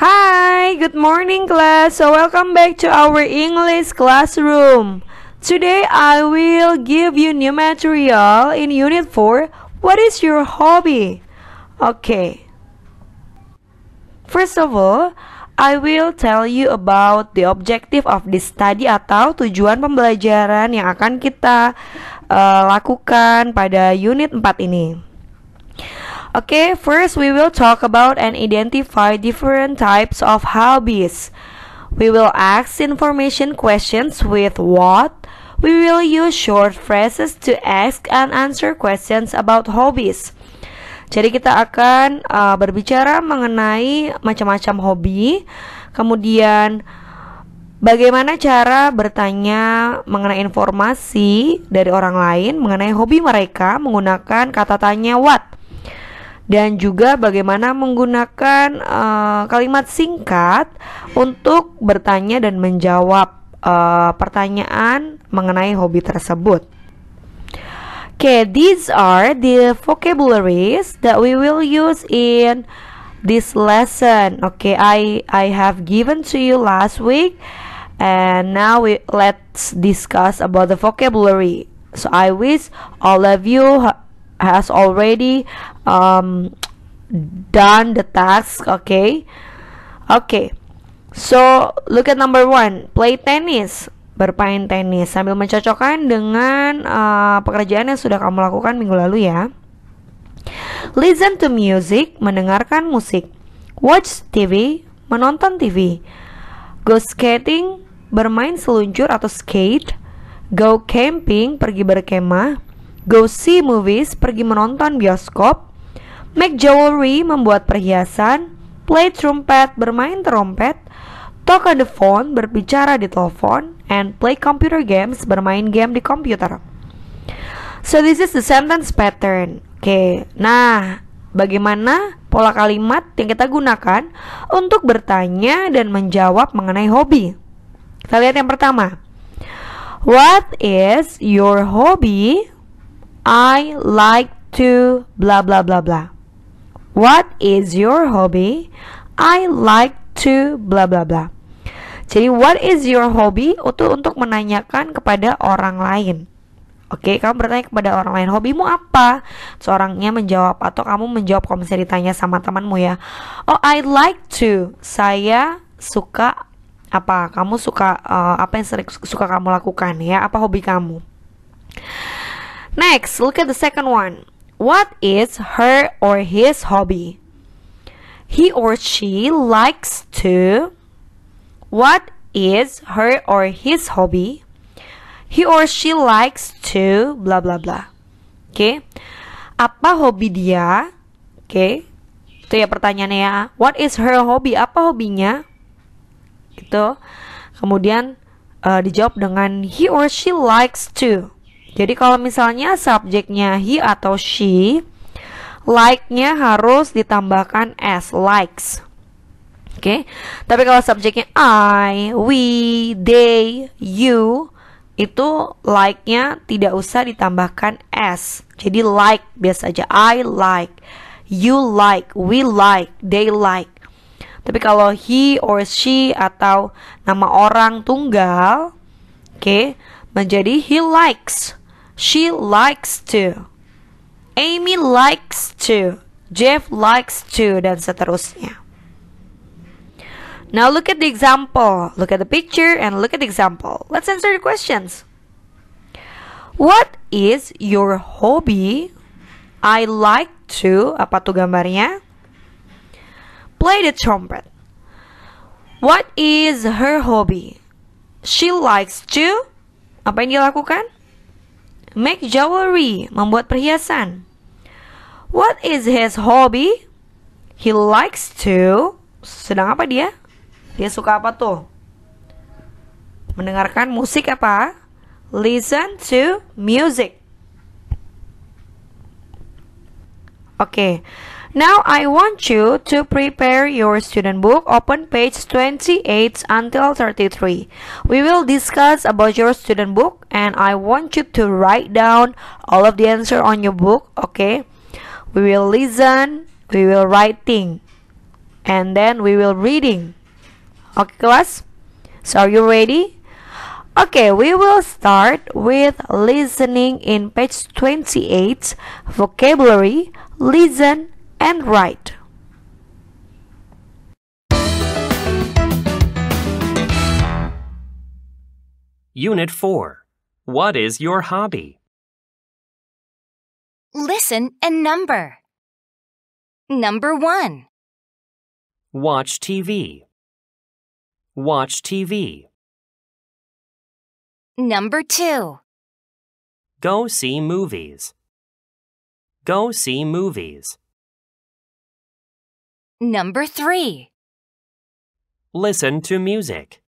Hi, good morning class. So welcome back to our English classroom. Today I will give you new material in unit 4. What is your hobby? Okay. First of all, I will tell you about the objective of this study atau tujuan pembelajaran yang akan kita uh, lakukan pada unit 4 ini. Okay, first we will talk about and identify different types of hobbies. We will ask information questions with what. We will use short phrases to ask and answer questions about hobbies. Jadi kita akan uh, berbicara mengenai macam-macam hobi, kemudian bagaimana cara bertanya mengenai informasi dari orang lain mengenai hobi mereka menggunakan kata tanya what dan juga bagaimana menggunakan uh, kalimat singkat untuk bertanya dan menjawab uh, pertanyaan mengenai hobi tersebut. Okay, these are the vocabularies that we will use in this lesson. Okay, I I have given to you last week and now we let's discuss about the vocabulary. So I wish all of you has already um, done the task okay okay so look at number one play tennis bermain tenis sambil mencocokkan dengan uh, pekerjaan yang sudah kamu lakukan minggu lalu ya listen to music mendengarkan musik watch TV menonton TV go skating bermain seluncur atau skate go camping pergi berkemah go see movies pergi menonton bioskop make jewelry membuat perhiasan, play trumpet bermain trompet, talk on the phone berbicara di telepon, and play computer games bermain game di komputer. So this is the sentence pattern. Oke, okay. nah bagaimana pola kalimat yang kita gunakan untuk bertanya dan menjawab mengenai hobi? Kita lihat yang pertama. What is your hobby? I like to bla bla bla bla. What is your hobby? I like to bla bla bla. Jadi what is your hobby? Itu untuk menanyakan kepada orang lain. Oke, okay, kamu bertanya kepada orang lain, hobimu apa? Seorangnya menjawab atau kamu menjawab kalau misalnya ditanya sama temanmu ya. Oh, I like to. Saya suka apa? Kamu suka uh, apa yang sering suka kamu lakukan ya? Apa hobi kamu? Next, look at the second one. What is her or his hobby? He or she likes to. What is her or his hobby? He or she likes to bla bla bla. Oke. Okay. Apa hobi dia? Oke. Okay. Itu ya pertanyaannya ya. What is her hobby? Apa hobinya? Gitu. Kemudian uh, dijawab dengan he or she likes to. Jadi kalau misalnya subjeknya he atau she, like-nya harus ditambahkan s, likes. Oke. Okay? Tapi kalau subjeknya I, we, they, you itu like-nya tidak usah ditambahkan s. Jadi like biasa aja I like, you like, we like, they like. Tapi kalau he or she atau nama orang tunggal, oke, okay, menjadi he likes. She likes to. Amy likes to. Jeff likes to dan seterusnya. Now look at the example. Look at the picture and look at the example. Let's answer the questions. What is your hobby? I like to. Apa tuh gambarnya? Play the trumpet. What is her hobby? She likes to. Apa yang dia lakukan? Make jewelry, membuat perhiasan. What is his hobby? He likes to. Sedang apa dia? Dia suka apa tuh? Mendengarkan musik apa? Listen to music. Oke. Okay. Now I want you to prepare your student book, open page 28 until 33. We will discuss about your student book and I want you to write down all of the answer on your book, okay? We will listen, we will writing, and then we will reading. Okay class? So are you ready? Okay, we will start with listening in page 28, vocabulary, listen, and write. Unit 4. What is your hobby? Listen and number. Number 1. Watch TV. Watch TV. Number 2. Go see movies. Go see movies. Number 3. Listen to music.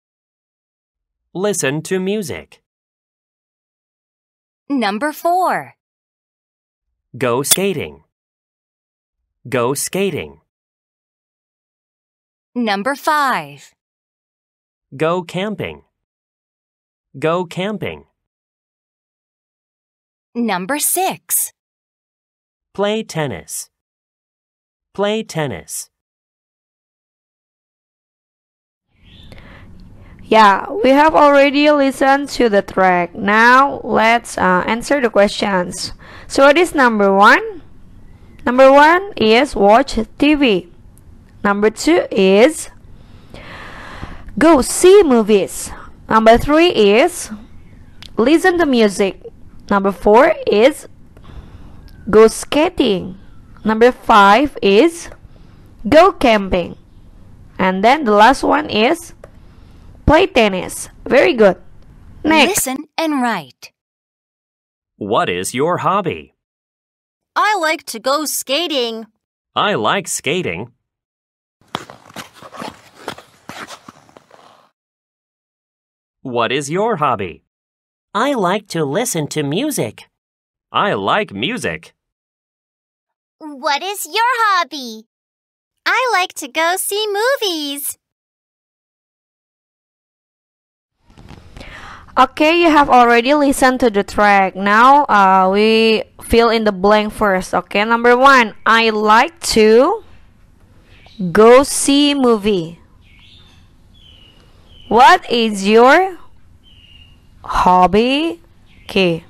Listen to music. Number 4. Go skating. Go skating. Number 5. Go camping. Go camping. Number 6. Play tennis. Play tennis. Yeah, we have already listened to the track. Now let's uh, answer the questions. So what is number one? Number one is watch TV. Number two is go see movies. Number three is listen to music. Number four is go skating. Number five is go camping. And then the last one is play tennis. Very good. Next. Listen and write. What is your hobby? I like to go skating. I like skating. What is your hobby? I like to listen to music. I like music. What is your hobby? I like to go see movies. Okay, you have already listened to the track. Now uh, we fill in the blank first. Okay, number one, I like to go see movie. What is your hobby? Okay.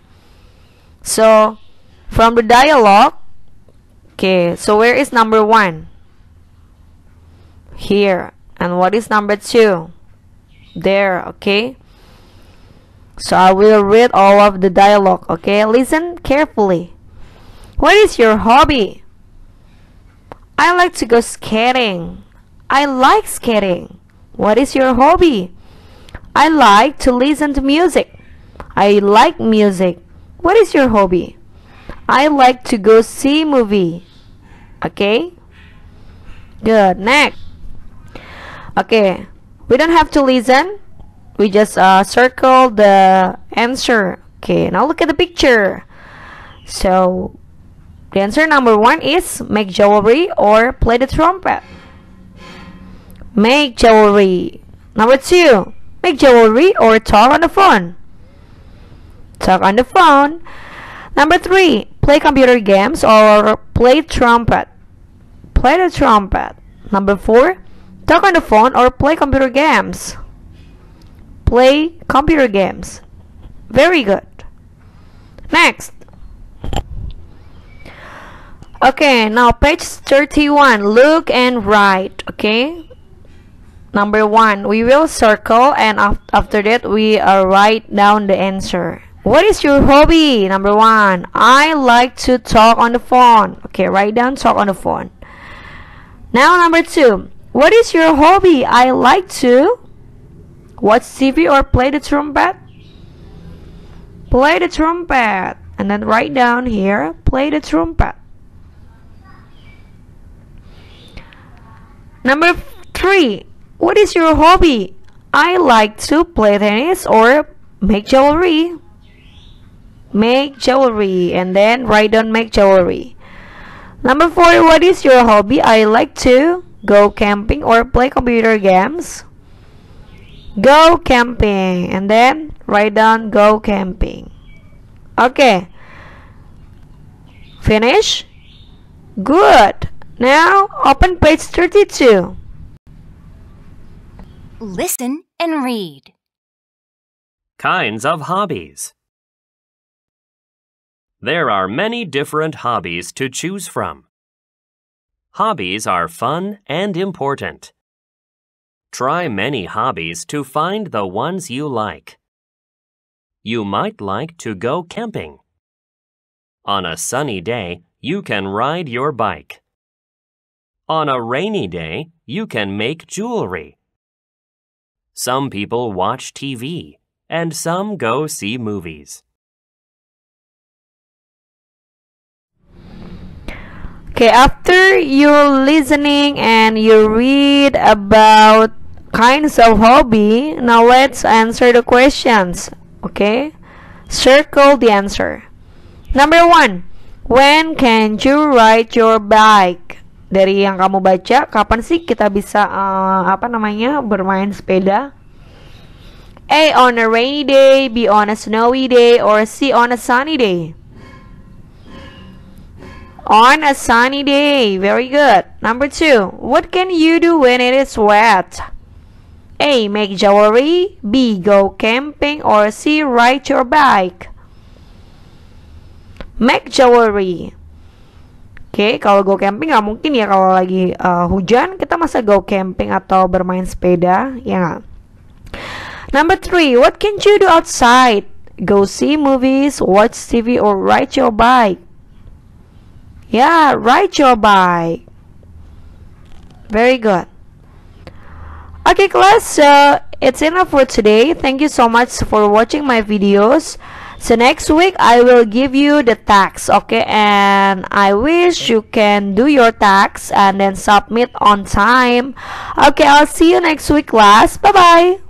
So from the dialogue, okay, so where is number one? Here. And what is number two? There, okay? So I will read all of the dialogue, okay? Listen carefully. What is your hobby? I like to go skating. I like skating. What is your hobby? I like to listen to music. I like music. What is your hobby? I like to go see movie. Okay? Good. Next. Okay. We don't have to listen we just uh, circle the answer okay now look at the picture so the answer number one is make jewelry or play the trumpet make jewelry number two make jewelry or talk on the phone talk on the phone number three play computer games or play trumpet play the trumpet number four talk on the phone or play computer games play computer games. Very good. Next. Okay, now page 31. Look and write. Okay. Number one, we will circle and af after that we uh, write down the answer. What is your hobby? Number one, I like to talk on the phone. Okay, write down talk on the phone. Now, number two, what is your hobby? I like to Watch TV or play the trumpet? Play the trumpet. And then write down here, play the trumpet. Number three, what is your hobby? I like to play tennis or make jewelry. Make jewelry and then write down make jewelry. Number four, what is your hobby? I like to go camping or play computer games go camping and then write down go camping okay finish good now open page 32 listen and read kinds of hobbies there are many different hobbies to choose from hobbies are fun and important Try many hobbies to find the ones you like. You might like to go camping. On a sunny day, you can ride your bike. On a rainy day, you can make jewelry. Some people watch TV, and some go see movies. Okay, after you listening and you read about kinds of hobby? Now let's answer the questions. Okay? Circle the answer. Number one, when can you ride your bike? Dari yang kamu baca, kapan sih kita bisa uh, apa namanya bermain sepeda? A on a rainy day, B on a snowy day, or C on a sunny day. On a sunny day, very good. Number two, what can you do when it is wet? A. Make jewelry. B. Go camping. Or C. Ride your bike. Make jewelry. Oke, okay, kalau go camping nggak mungkin ya kalau lagi uh, hujan kita masa go camping atau bermain sepeda, ya nggak? Number three, what can you do outside? Go see movies, watch TV, or ride your bike. Yeah, ride your bike. Very good. okay class uh, it's enough for today thank you so much for watching my videos so next week I will give you the tax okay and I wish you can do your tax and then submit on time okay I'll see you next week class bye bye